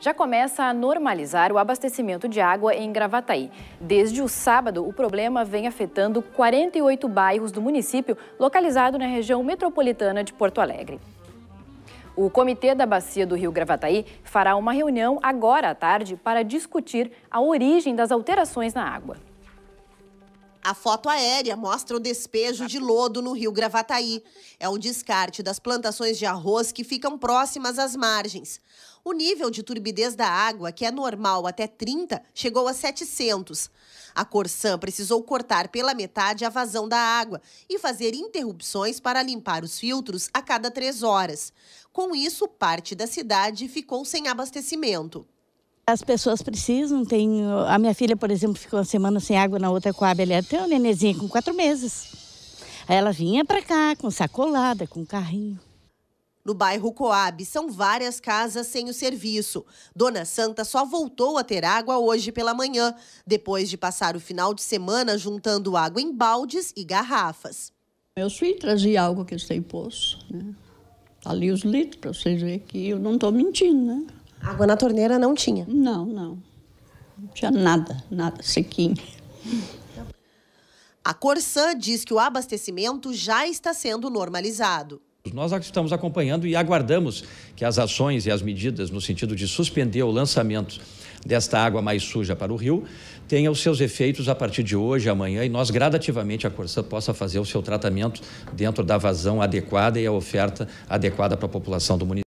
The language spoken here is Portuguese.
já começa a normalizar o abastecimento de água em Gravataí. Desde o sábado, o problema vem afetando 48 bairros do município, localizado na região metropolitana de Porto Alegre. O Comitê da Bacia do Rio Gravataí fará uma reunião agora à tarde para discutir a origem das alterações na água. A foto aérea mostra o despejo de lodo no rio Gravataí. É o descarte das plantações de arroz que ficam próximas às margens. O nível de turbidez da água, que é normal até 30, chegou a 700. A Corsã precisou cortar pela metade a vazão da água e fazer interrupções para limpar os filtros a cada três horas. Com isso, parte da cidade ficou sem abastecimento. As pessoas precisam, tem... A minha filha, por exemplo, ficou uma semana sem água na outra coab. Ela tem um nenezinha com quatro meses. Aí ela vinha para cá com sacolada, com carrinho. No bairro Coab, são várias casas sem o serviço. Dona Santa só voltou a ter água hoje pela manhã, depois de passar o final de semana juntando água em baldes e garrafas. Meus filhos traziam água que eles têm poço. Né? Tá ali os litros, para vocês verem que eu não estou mentindo, né? Água na torneira não tinha? Não, não. Não tinha nada, nada, sequinho. A Corsã diz que o abastecimento já está sendo normalizado. Nós estamos acompanhando e aguardamos que as ações e as medidas no sentido de suspender o lançamento desta água mais suja para o rio tenham os seus efeitos a partir de hoje, amanhã, e nós gradativamente a Corsã possa fazer o seu tratamento dentro da vazão adequada e a oferta adequada para a população do município.